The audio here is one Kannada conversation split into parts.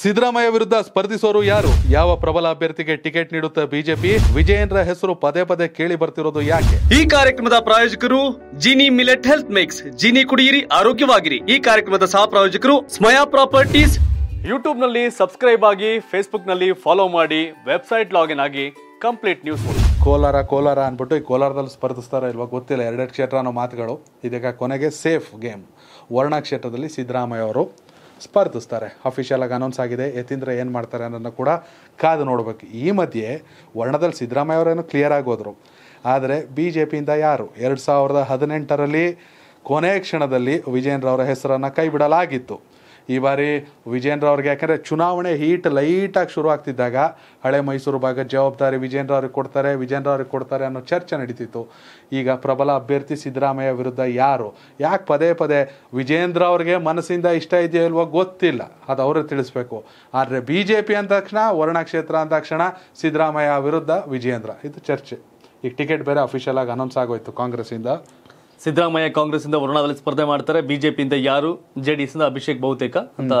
ಸಿದ್ದರಾಮಯ್ಯ ವಿರುದ್ಧ ಸ್ಪರ್ಧಿಸೋರು ಯಾರು ಯಾವ ಪ್ರಬಲ ಅಭ್ಯರ್ಥಿಗೆ ಟಿಕೆಟ್ ನೀಡುತ್ತಾ ಬಿಜೆಪಿ ವಿಜಯೇಂದ್ರ ಹೆಸರು ಪದೇ ಪದೇ ಕೇಳಿ ಬರ್ತಿರೋದು ಯಾಕೆ ಈ ಕಾರ್ಯಕ್ರಮದ ಪ್ರಾಯೋಜಕರು Jini millet health mix Jini ಕುಡಿಯಿರಿ ಆರೋಗ್ಯವಾಗಿರಿ ಈ ಕಾರ್ಯಕ್ರಮದ ಸಹ ಪ್ರಾಯೋಜಕರು ಸ್ಮಯಾ ಪ್ರಾಪರ್ಟೀಸ್ ಯೂಟ್ಯೂಬ್ ನಲ್ಲಿ ಸಬ್ಸ್ಕ್ರೈಬ್ ಆಗಿ ಫೇಸ್ಬುಕ್ ನಲ್ಲಿ ಫಾಲೋ ಮಾಡಿ ವೆಬ್ಸೈಟ್ ಲಾಗಿನ್ ಆಗಿ ಕಂಪ್ಲೀಟ್ ನ್ಯೂಸ್ ಕೋಲಾರ ಕೋಲಾರ ಅನ್ಬಿಟ್ಟು ಈ ಕೋಲಾರದಲ್ಲಿ ಸ್ಪರ್ಧಿಸ್ತಾರ ಇಲ್ವಾ ಗೊತ್ತಿಲ್ಲ ಎರಡೆರಡು ಕ್ಷೇತ್ರ ಅನ್ನೋ ಮಾತುಗಳು ಇದೀಗ ಕೊನೆಗೆ ಸೇಫ್ ಗೇಮ್ ವರ್ಣ ಕ್ಷೇತ್ರದಲ್ಲಿ ಸಿದ್ದರಾಮಯ್ಯ ಅವರು ಸ್ಪರ್ಧಿಸ್ತಾರೆ ಅಫಿಷಿಯಲಾಗಿ ಅನೌನ್ಸ್ ಆಗಿದೆ ಯತೀಂದ್ರ ಏನು ಮಾಡ್ತಾರೆ ಅನ್ನೋದನ್ನು ಕೂಡ ಕಾದು ನೋಡಬೇಕು ಈ ಮಧ್ಯೆ ವರ್ಣದಲ್ಲಿ ಸಿದ್ದರಾಮಯ್ಯ ಅವರೇನು ಕ್ಲಿಯರ್ ಆಗೋದ್ರು ಆದರೆ ಬಿ ಜೆ ಪಿಯಿಂದ ಯಾರು ಎರಡು ಸಾವಿರದ ಹದಿನೆಂಟರಲ್ಲಿ ಕೊನೆ ಕ್ಷಣದಲ್ಲಿ ವಿಜಯೇಂದ್ರ ಅವರ ಹೆಸರನ್ನು ಕೈ ಬಿಡಲಾಗಿತ್ತು ಈ ಬಾರಿ ವಿಜೇಂದ್ರ ಅವ್ರಿಗೆ ಯಾಕಂದರೆ ಚುನಾವಣೆ ಹೀಟ್ ಲೈಟಾಗಿ ಶುರು ಆಗ್ತಿದ್ದಾಗ ಹಳೆ ಮೈಸೂರು ಭಾಗ ಜವಾಬ್ದಾರಿ ವಿಜೇಂದ್ರ ಅವ್ರಿಗೆ ಕೊಡ್ತಾರೆ ವಿಜೇಂದ್ರ ಅವ್ರಿಗೆ ಕೊಡ್ತಾರೆ ಅನ್ನೋ ಚರ್ಚೆ ನಡೀತಿತ್ತು ಈಗ ಪ್ರಬಲ ಅಭ್ಯರ್ಥಿ ಸಿದ್ದರಾಮಯ್ಯ ವಿರುದ್ಧ ಯಾರು ಯಾಕೆ ಪದೇ ಪದೇ ವಿಜೇಂದ್ರ ಅವ್ರಿಗೆ ಮನಸ್ಸಿಂದ ಇಷ್ಟ ಇದೆಯೋ ಇಲ್ವೋ ಗೊತ್ತಿಲ್ಲ ಅದು ಅವರೇ ತಿಳಿಸ್ಬೇಕು ಆದರೆ ಬಿ ಜೆ ಪಿ ಅಂದ ತಕ್ಷಣ ವರ್ಣ ಕ್ಷೇತ್ರ ಅಂದ ತಕ್ಷಣ ಸಿದ್ದರಾಮಯ್ಯ ವಿರುದ್ಧ ವಿಜೇಂದ್ರ ಇದು ಚರ್ಚೆ ಈಗ ಟಿಕೆಟ್ ಬೇರೆ ಅಫಿಷಿಯಲ್ ಆಗಿ ಅನೌನ್ಸ್ ಆಗೋಯ್ತು ಕಾಂಗ್ರೆಸ್ಸಿಂದ ಸಿದ್ದರಾಮಯ್ಯ ಕಾಂಗ್ರೆಸ್ ಇಂದ ವರುಣಾದಲ್ಲಿ ಸ್ಪರ್ಧೆ ಮಾಡ್ತಾರೆ ಬಿಜೆಪಿಯಿಂದ ಯಾರು ಜೆ ಡಿ ಎಸ್ ಇಂದ ಅಭಿಷೇಕ್ ಬಹುತೇಕ ಅಂತ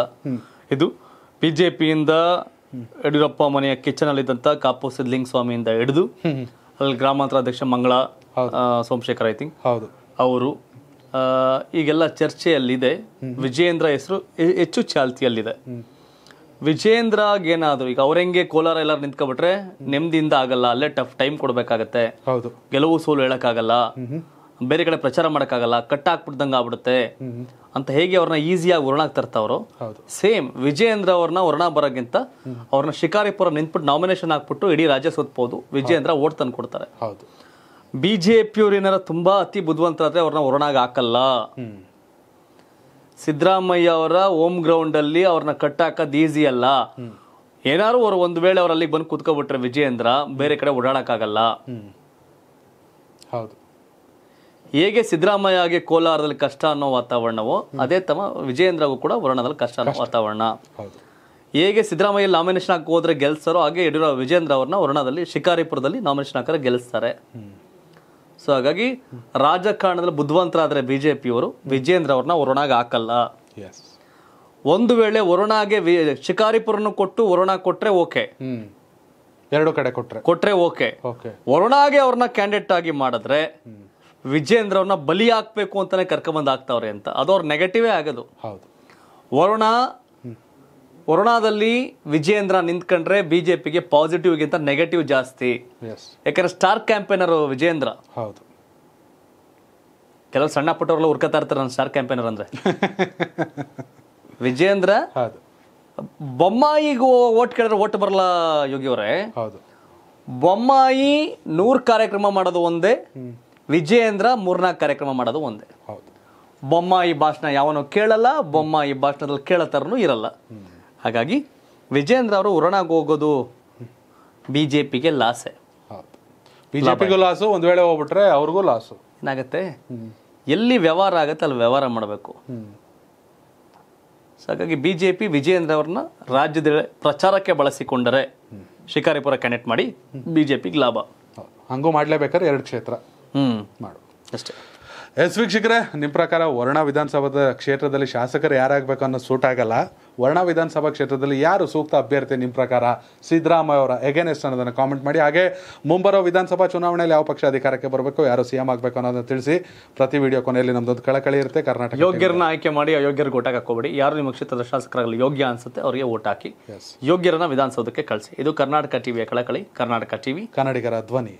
ಇದು ಬಿಜೆಪಿಯಿಂದ ಯಡಿಯೂರಪ್ಪ ಮನೆಯ ಕಿಚನ್ ಅಲ್ಲಿದ್ದಂತ ಕಾಪು ಸಿದ್ಲಿಂಗ್ ಸ್ವಾಮಿಯಿಂದ ಹಿಡಿದು ಅಲ್ಲಿ ಗ್ರಾಮಾಂತರ ಅಧ್ಯಕ್ಷ ಮಂಗಳ ಸೋಮಶೇಖರ್ ಐ ಥಿಂಕ್ ಅವರು ಈಗೆಲ್ಲ ಚರ್ಚೆಯಲ್ಲಿದೆ ವಿಜಯೇಂದ್ರ ಹೆಸರು ಹೆಚ್ಚು ಚಾಲ್ತಿಯಲ್ಲಿದೆ ವಿಜೇಂದ್ರ ಏನಾದ್ರು ಈಗ ಹೆಂಗೆ ಕೋಲಾರ ಎಲ್ಲರೂ ನಿಂತ್ಕೊಬಿಟ್ರೆ ನೆಮ್ಮದಿಯಿಂದ ಆಗಲ್ಲ ಅಲ್ಲೇ ಟಫ್ ಟೈಮ್ ಕೊಡ್ಬೇಕಾಗತ್ತೆ ಗೆಲುವು ಸೋಲು ಆಗಲ್ಲ ಬೇರೆ ಕಡೆ ಪ್ರಚಾರ ಮಾಡೋಕ್ಕಾಗಲ್ಲ ಕಟ್ ಹಾಕ್ಬಿಡ್ದಂಗೆ ಆಗ್ಬಿಡುತ್ತೆ ಅಂತ ಹೇಗೆ ಅವ್ರನ್ನ ಈಸಿಯಾಗಿ ವರ್ಣಾಗ್ ತರ್ತಾವ್ರು ಸೇಮ್ ವಿಜಯೇಂದ್ರ ಅವ್ರನ್ನ ವರ್ಣ ಬರೋಕ್ಕಿಂತ ಅವ್ರನ್ನ ಶಿಕಾರಿಪುರ ನಿಂತ್ಬಿಟ್ಟು ನಾಮಿನೇಷನ್ ಹಾಕ್ಬಿಟ್ಟು ಇಡೀ ರಾಜ್ಯ ಸೋತ್ಬೋದು ವಿಜಯೇಂದ್ರ ಓಟ್ ತಂದು ಕೊಡ್ತಾರೆ ಬಿ ಜೆ ಪಿಯವ್ರು ಏನಾರ ತುಂಬ ಅತಿ ಬುದ್ಧಿವಂತರಾದ್ರೆ ಅವ್ರನ್ನ ವರ್ಣಾಗ ಹಾಕಲ್ಲ ಸಿದ್ದರಾಮಯ್ಯ ಅವರ ಹೋಮ್ ಅಲ್ಲಿ ಅವ್ರನ್ನ ಕಟ್ ಹಾಕೋದು ಈಸಿ ಅಲ್ಲ ಏನಾರು ಅವ್ರು ಒಂದು ವೇಳೆ ಅವರಲ್ಲಿ ಬಂದು ಕುತ್ಕೊಬಿಟ್ರೆ ವಿಜಯೇಂದ್ರ ಬೇರೆ ಕಡೆ ಓಡಾಡೋಕ್ಕಾಗಲ್ಲ ಹೌದು ಹೇಗೆ ಸಿದ್ದರಾಮಯ್ಯ ಆಗಿ ಕೋಲಾರದಲ್ಲಿ ಕಷ್ಟ ಅನ್ನೋ ವಾತಾವರಣವೋ ಅದೇ ತಮ್ಮ ವಿಜಯೇಂದ್ರಗೂ ಕೂಡ ವರ್ಣದಲ್ಲಿ ಕಷ್ಟ ಅನ್ನೋ ವಾತಾವರಣ ಹೇಗೆ ಸಿದ್ದರಾಮಯ್ಯ ನಾಮಿನೇಷನ್ ಹಾಕಿ ಹೋದ್ರೆ ಗೆಲ್ಸ್ತಾರೋ ಹಾಗೆ ಯಡಿಯೂರಪ್ಪ ವಿಜೇಂದ್ರ ಅವ್ರನ್ನ ವರ್ಣದಲ್ಲಿ ಶಿಕಾರಿಪುರದಲ್ಲಿ ನಾಮಿನೇಷನ್ ಹಾಕಿದ್ರೆ ಗೆಲ್ಸ್ತಾರೆ ಸೊ ಹಾಗಾಗಿ ರಾಜಕಾರಣದಲ್ಲಿ ಬುದ್ಧಿವಂತರಾದ್ರೆ ಬಿ ಜೆ ಪಿಯವರು ವಿಜೇಂದ್ರ ಅವ್ರನ್ನ ವರುಣಾಗ ಹಾಕಲ್ಲ ಒಂದು ವೇಳೆ ವರುಣಾಗೆ ಶಿಕಾರಿಪುರನ್ನು ಕೊಟ್ಟು ವರುಣ ಕೊಟ್ರೆ ಓಕೆ ಎರಡು ಕಡೆ ಕೊಟ್ರೆ ಕೊಟ್ರೆ ಓಕೆ ವರುಣಾಗೆ ಅವ್ರನ್ನ ಕ್ಯಾಂಡಿಡೇಟ್ ಆಗಿ ಮಾಡಿದ್ರೆ ವಿಜೇಂದ್ರವನ್ನ ಬಲಿ ಹಾಕ್ಬೇಕು ಅಂತಾನೆ ಕರ್ಕೊಂಬಂದು ಹಾಕ್ತಾವ್ರೆ ಅಂತ ಅದು ಅವ್ರ ನೆಗೆಟಿವೇ ಆಗೋದು ಹೌದು ವರುಣ ವರುಣಾದಲ್ಲಿ ವಿಜೇಂದ್ರ ನಿಂತ್ಕೊಂಡ್ರೆ ಬಿಜೆಪಿಗೆ ಗಿಂತ ನೆಗೆಟಿವ್ ಜಾಸ್ತಿ ಯಾಕಂದ್ರೆ ಸ್ಟಾರ್ ಕ್ಯಾಂಪೇನರ್ ವಿಜೇಂದ್ರ ಹೌದು ಕೆಲವು ಸಣ್ಣ ಪುಟ್ಟವ್ರಲ್ಲ ಹುರ್ಕತಾ ಇರ್ತಾರೆ ನನ್ನ ಸ್ಟಾರ್ ಕ್ಯಾಂಪೇನರ್ ಅಂದ್ರೆ ವಿಜೇಂದ್ರ ಬೊಮ್ಮಾಯಿಗೂ ಓಟ್ ಕೇಳಿದ್ರೆ ಓಟ್ ಬರಲ್ಲ ಅವರೇ ಹೌದು ಬೊಮ್ಮಾಯಿ ನೂರ್ ಕಾರ್ಯಕ್ರಮ ಮಾಡೋದು ಒಂದೇ ವಿಜಯೇಂದ್ರ ಮೂರ್ನಾಲ್ಕು ಕಾರ್ಯಕ್ರಮ ಮಾಡೋದು ಒಂದೇ ಬೊಮ್ಮ ಈ ಭಾಷಣ ಯಾವನೋ ಕೇಳಲ್ಲ ಈ ಭಾಷಣದಲ್ಲಿ ಕೇಳತರನು ಇರಲ್ಲ ಹಾಗಾಗಿ ವಿಜಯೇಂದ್ರ ಅವರು ಉರಣಾಗ ಹೋಗೋದು ಬಿ ಜೆ ಪಿಗೆ ಲಾಸೆ ಬಿ ಲಾಸು ಒಂದು ವೇಳೆ ಹೋಗ್ಬಿಟ್ರೆ ಅವ್ರಿಗೂ ಲಾಸು ಏನಾಗುತ್ತೆ ಎಲ್ಲಿ ವ್ಯವಹಾರ ಆಗುತ್ತೆ ಅಲ್ಲಿ ವ್ಯವಹಾರ ಮಾಡಬೇಕು ಹಾಗಾಗಿ ಬಿ ಜೆ ಪಿ ವಿಜಯೇಂದ್ರ ಅವ್ರನ್ನ ರಾಜ್ಯದ ಪ್ರಚಾರಕ್ಕೆ ಬಳಸಿಕೊಂಡರೆ ಶಿಕಾರಿಪುರ ಕನೆಕ್ಟ್ ಮಾಡಿ ಬಿ ಜೆ ಪಿಗೆ ಲಾಭ ಹಂಗೂ ಮಾಡಲೇಬೇಕಾದ್ರೆ ಎರಡು ಕ್ಷೇತ್ರ ಮಾಡು ಅಷ್ಟೇ ಎಸ್ ವೀಕ್ಷಕರೇ ನಿಮ್ಮ ಪ್ರಕಾರ ವರ್ಣ ವಿಧಾನಸಭಾದ ಕ್ಷೇತ್ರದಲ್ಲಿ ಶಾಸಕರು ಯಾರಾಗಬೇಕು ಅನ್ನೋ ಸೂಟ್ ಆಗಲ್ಲ ವರ್ಣ ವಿಧಾನಸಭಾ ಕ್ಷೇತ್ರದಲ್ಲಿ ಯಾರು ಸೂಕ್ತ ಅಭ್ಯರ್ಥಿ ನಿಮ್ಮ ಪ್ರಕಾರ ಸಿದ್ದರಾಮಯ್ಯ ಅವರ ಎಗೇನೆಸ್ಟ್ ಅನ್ನೋದನ್ನು ಕಾಮೆಂಟ್ ಮಾಡಿ ಹಾಗೆ ಮುಂಬರೋ ವಿಧಾನಸಭಾ ಚುನಾವಣೆಯಲ್ಲಿ ಯಾವ ಪಕ್ಷ ಅಧಿಕಾರಕ್ಕೆ ಬರಬೇಕು ಯಾರು ಸಿಎಂ ಆಗಬೇಕು ಅನ್ನೋದನ್ನು ತಿಳಿಸಿ ಪ್ರತಿ ವಿಡಿಯೋ ಕೊನೆಯಲ್ಲಿ ನಮ್ಮದೊಂದು ಕಳಕಳಿ ಇರುತ್ತೆ ಕರ್ನಾಟಕ ಯೋಗ್ಯರನ್ನ ಆಯ್ಕೆ ಮಾಡಿ ಅಯೋಗ್ಯರಿಗೆ ಓಟಾಗಿ ಹಾಕೋಬೇಡಿ ಯಾರು ನಿಮ್ಮ ಕ್ಷೇತ್ರದ ಶಾಸಕರಾಗಲಿ ಯೋಗ್ಯ ಅನ್ಸುತ್ತೆ ಅವರಿಗೆ ಓಟ್ ಹಾಕಿ ಯೋಗ್ಯರನ್ನ ವಿಧಾನಸೌಧಕ್ಕೆ ಕಳಿಸಿ ಇದು ಕರ್ನಾಟಕ ಟಿವಿಯ ಕಳಕಳಿ ಕರ್ನಾಟಕ ಟಿವಿ ಕನ್ನಡಿಗರ ಧ್ವನಿ